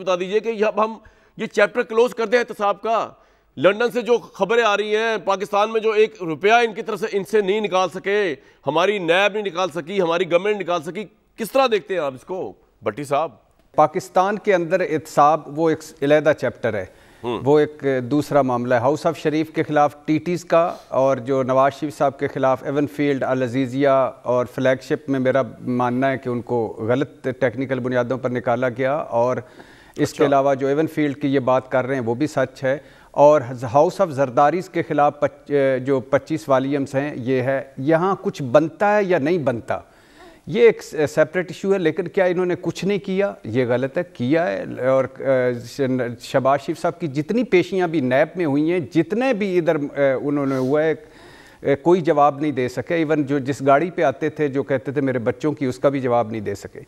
बता दीजिए कि अब हम ये चैप्टर क्लोज कर दें एहतसाब का लंदन से जो खबरें आ रही हैं पाकिस्तान में जो एक रुपया इनकी तरफ से इनसे नहीं निकाल सके हमारी नैब नहीं निकाल सकी हमारी गवर्नमेंट निकाल सकी किस तरह देखते हैं आप इसको भट्टी साहब पाकिस्तान के अंदर एहतसाब वो एक अलहदा चैप्टर है हम्म। वो एक दूसरा मामला है हाउस ऑफ शरीफ के खिलाफ टीटीज़ का और जो नवाज शरीफ साहब के खिलाफ एवन फील्ड अलजीज़िया और फ्लैगशिप में मेरा मानना है कि उनको गलत टेक्निकल बुनियादों पर निकाला गया और इसके अच्छा। अलावा जो एवन फील्ड की ये बात कर रहे हैं वो भी सच है और हाउस ऑफ जरदारीज के ख़िलाफ़ पच, जो पच्चीस वालीम्स हैं ये है यहाँ कुछ बनता है या नहीं बनता ये एक सेपरेट इशू है लेकिन क्या इन्होंने कुछ नहीं किया ये गलत है किया है और शबाज शरीफ साहब की जितनी पेशियाँ भी नैब में हुई हैं जितने भी इधर उन्होंने हुआ है कोई जवाब नहीं दे सके इवन जो जिस गाड़ी पे आते थे जो कहते थे मेरे बच्चों की उसका भी जवाब नहीं दे सके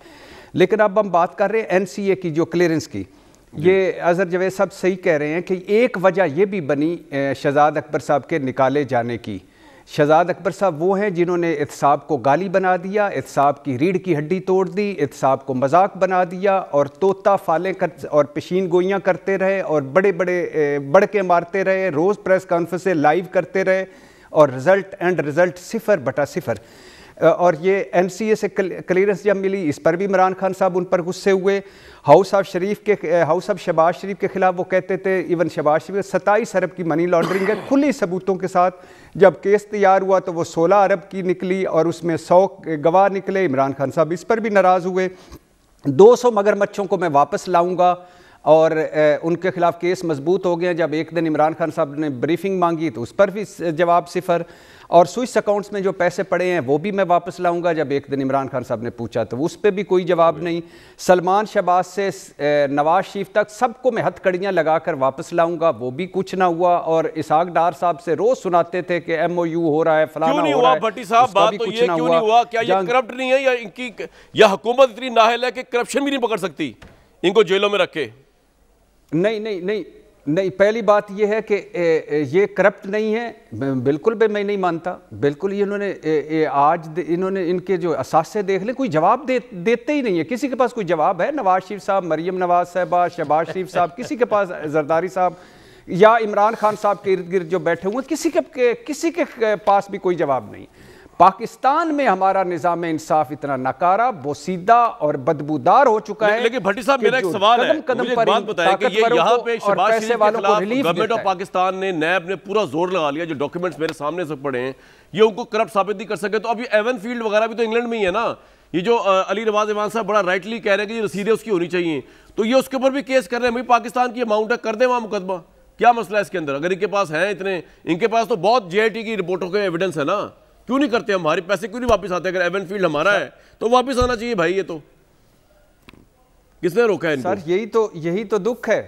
लेकिन अब हम बात कर रहे हैं एनसीए की जो क्लियरेंस की ये अजहर जवेद साहब सही कह रहे हैं कि एक वजह ये भी बनी शहजाद अकबर साहब के निकाले जाने की शहजाद अकबर साहब वो हैं जिन्होंने इतसाब को गाली बना दिया इतसाब की रीढ़ की हड्डी तोड़ दी इतसाब को मजाक बना दिया और तोता फाले कर और पेशीन गोइयाँ करते रहे और बड़े बड़े बड़के मारते रहे रोज़ प्रेस कॉन्फ्रेंसें लाइव करते रहे और रिज़ल्ट एंड रिज़ल्ट सिफर बटा सिफर और ये एनसीए से क्लियरेंस जब मिली इस पर भी इमरान खान साहब उन पर गुस्से हुए हाउस ऑफ शरीफ के हाउस ऑफ शबाज शरीफ के खिलाफ वो कहते थे इवन शबाज शरीफ सत्ताईस अरब की मनी लॉन्ड्रिंग है खुली सबूतों के साथ जब केस तैयार हुआ तो वो सोलह अरब की निकली और उसमें सौ गवाह निकले इमरान खान साहब इस पर भी नाराज़ हुए दो सौ मगरमच्छों को मैं वापस लाऊँगा और उनके खिलाफ केस मजबूत हो गए जब एक दिन इमरान खान साहब ने ब्रीफिंग मांगी तो उस पर भी जवाब सिफर और स्विस अकाउंट्स में जो पैसे पड़े हैं वो भी मैं वापस लाऊंगा जब एक दिन इमरान खान साहब ने पूछा तो उस पर भी कोई जवाब नहीं सलमान शहबाज से नवाज शरीफ तक सबको मैं हथकड़ियाँ लगा कर वापस लाऊंगा वो भी कुछ ना हुआ और इसाक डार साहब से रोज़ सुनाते थे कि एम ओ यू हो रहा है फलाना हो रहा है भट्टी साहब तो नहीं हुआ क्या करप्ट नहीं है या इनकी या हुकूमत इतनी नाहल है कि करप्शन भी नहीं पकड़ सकती इनको जेलों में रखे नहीं नहीं नहीं नहीं पहली बात यह है कि ये करप्ट नहीं है बिल्कुल भी मैं नहीं मानता बिल्कुल ये इन्होंने आज इन्होंने इनके जो असासे देख लें कोई जवाब दे देते ही नहीं है किसी के पास कोई जवाब है नवाज शरीफ साहब मरियम नवाज साहबा शहबाज शरीफ साहब किसी के पास जरदारी साहब या इमरान खान साहब के इर्द गिर्द जो बैठे हुए किसी के, के किसी के पास भी कोई जवाब नहीं पाकिस्तान में हमारा निज़ाम इंसाफ इतना नकारा बोसीदा और बदबूदार हो चुका है लेकिन भट्टी साहब मेरा एक सवाल कदम कदम पर बात कि ये यहाँ पे पैसे वालों को रिलीफ गवर्नमेंट ऑफ पाकिस्तान ने नैब ने पूरा जोर लगा लिया जो डॉक्यूमेंट्स मेरे सामने से पड़े हैं ये उनको करप्ट साबित नहीं कर सके तो अब ये एवन फील्ड वगैरह भी तो इंग्लैंड में ही है ना ये जो अली नवाज इमान साहब बड़ा राइटली कह रहे हैं कि रसीदे रसीदें उसकी होनी चाहिए तो ये उसके ऊपर भी केस कर रहे हैं भाई पाकिस्तान की अमाउंट कर दे वहाँ मुकदमा क्या मसला है इसके अंदर अगर इनके पास हैं इतने इनके पास तो बहुत जे की रिपोर्टों के एविडेंस है ना क्यों नहीं करते हमारे पैसे क्यों नहीं वापस आते अगर एवन फील्ड हमारा है तो वापस आना चाहिए भाई ये तो किसने रोका है सर यही तो यही तो दुख है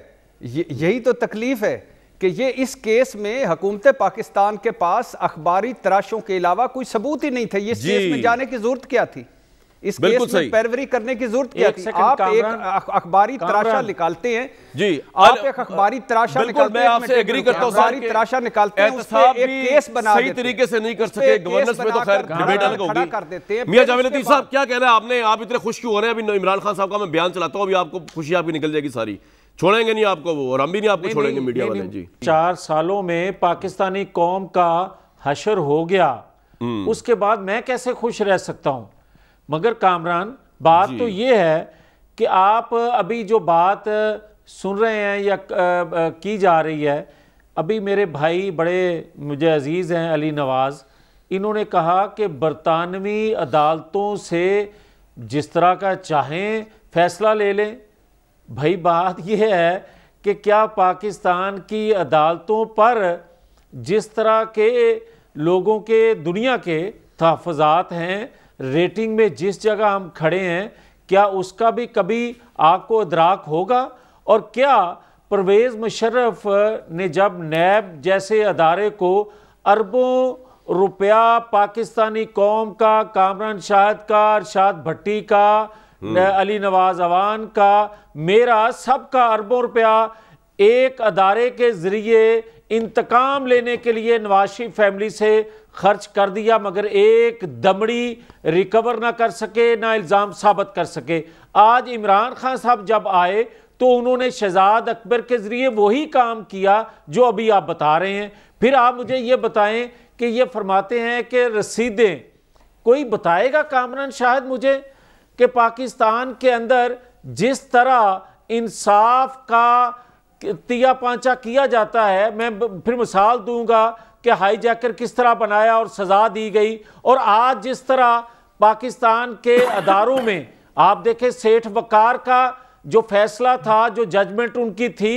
यही तो तकलीफ है कि ये इस केस में हुकूमत पाकिस्तान के पास अखबारी तराशों के अलावा कोई सबूत ही नहीं थे ये केस में जाने की जरूरत क्या थी इस बिल्कुल सही पैरवरी करने की जरूरत क्या थी आप एक अखबारी तराशा निकालते हैं जी आप एक अखबारी तराशा निकालते मैं आपसे एग्री करता हूं अखबारी तराशा निकालते हैं उससे एक केस बना सही तरीके से नहीं कर सके गवर्नेंस में तो खैर डिबेट अलग होगी मियां जावेद लतीफ साहब क्या कह रहे हैं आपने आप इतने खुश क्यों हो रहे हैं अभी इमरान खान साहब का मैं बयान चलाता हूं अभी आपको खुशी आपकी निकल जाएगी सारी छोड़ेंगे नहीं आपको वो और हम भी नहीं आपको छोड़ेंगे मीडिया वाले जी चार सालों में पाकिस्तानी कौम का हशर हो गया हम्म। उसके बाद मैं कैसे खुश रह सकता हूं मगर कामरान बात तो ये है कि आप अभी जो बात सुन रहे हैं या की जा रही है अभी मेरे भाई बड़े मुझे अजीज़ हैं अली नवाज़ इन्होंने कहा कि बरतानवी अदालतों से जिस तरह का चाहें फैसला ले लें भाई बात यह है कि क्या पाकिस्तान की अदालतों पर जिस तरह के लोगों के दुनिया के तहफात हैं रेटिंग में जिस जगह हम खड़े हैं क्या उसका भी कभी आपको इदराक होगा और क्या परवेज़ मुशर्रफ ने जब नैब जैसे अदारे को अरबों रुपया पाकिस्तानी कौम का कामरान शाहद का अरशाद भट्टी का हम्म। अली नवाज अवान का मेरा सबका अरबों रुपया एक अदारे के ज़रिए इंतकाम लेने के लिए नवाशी फैमिली से खर्च कर दिया मगर एक दमड़ी रिकवर ना कर सके ना इल्ज़ाम साबित कर सके आज इमरान खान साहब जब आए तो उन्होंने शहजाद अकबर के ज़रिए वही काम किया जो अभी आप बता रहे हैं फिर आप मुझे ये बताएं कि ये फरमाते हैं कि रसीदें कोई बताएगा कामरान शाहिद मुझे कि पाकिस्तान के अंदर जिस तरह इंसाफ का तिया पांचा किया जाता है मैं फिर मिसाल दूंगा कि हाईजैकर किस तरह बनाया और सज़ा दी गई और आज जिस तरह पाकिस्तान के अदारों में आप देखें सेठ वकार का जो फैसला था जो जजमेंट उनकी थी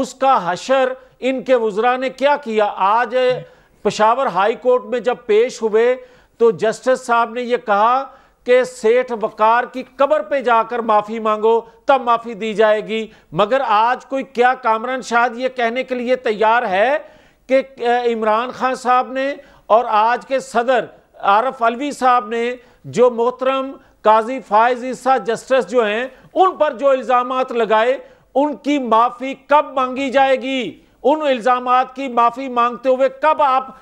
उसका हशर इनके वजरा ने क्या किया आज पेशावर हाई कोर्ट में जब पेश हुए तो जस्टिस साहब ने यह कहा कि सेठ वकार की कबर पे जाकर माफ़ी मांगो तब माफ़ी दी जाएगी मगर आज कोई क्या कामरान शाह ये कहने के लिए तैयार है कि इमरान खान साहब ने और आज के सदर आरफ अलवी साहब ने जो मोहतरम काजी फायज ईसा जस्टिस जो हैं उन पर जो इल्ज़ाम लगाए उनकी माफ़ी कब मांगी जाएगी उन इल्ज़ाम की माफ़ी मांगते हुए कब आप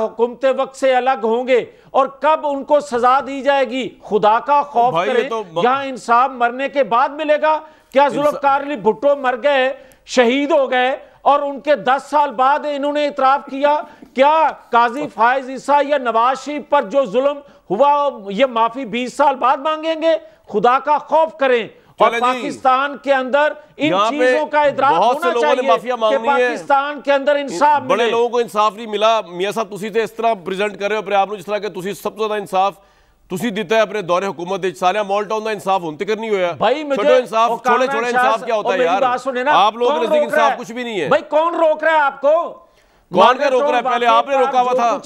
हुकूमत वक्त से अलग होंगे और कब उनको सजा दी जाएगी खुदा का खौफ करें तो यहाँ इंसाफ मरने के बाद मिलेगा क्या जुल्फकार भुट्टो मर गए शहीद हो गए और उनके 10 साल बाद इन्होंने इतराफ किया क्या काजी फायज ईसा या नवाज शरीफ पर जो जुल्म हुआ ये माफी 20 साल बाद मांगेंगे खुदा का खौफ करें और पाकिस्तान के अंदर इन चीजों का इतराफ होना चाहिए माफिया मांग कि पाकिस्तान के अंदर इंसाफ बड़े लोगों को इंसाफ नहीं मिला मियाँ साहब तुसी ते इस तरह प्रेजेंट कर रहे हो पर आप जिस तरह के सबसे ज्यादा इंसाफ ਤੁਸੀਂ ਦਿੱਤਾ ਆਪਣੇ ਦੌਰੇ ਹਕੂਮਤ ਦੇ ਸਾਰਿਆਂ ਟਾਊਨ ਦਾ ਇਨਸਾਫ ਹੁਣ ਤੱਕ ਨਹੀਂ ਹੋਇਆ ਭਾਈ ਛੋਟੇ ਇਨਸਾਫ ਛੋਟੇ ਛੋਟੇ ਇਨਸਾਫ ਕੀ ਹੋਤਾ ਯਾਰ ਆਪ ਲੋਕ नजदीक ਇਨਸਾਫ ਕੁਝ ਵੀ ਨਹੀਂ ਹੈ ਭਾਈ ਕੌਣ ਰੋਕ ਰਿਹਾ ਹੈ ਆਪਕੋ ਕੌਣ क्या ਰੋਕ ਰਿਹਾ ਹੈ ਪਹਿਲੇ ਆਪਨੇ ਰੋਕਾ हुआ ਥਾ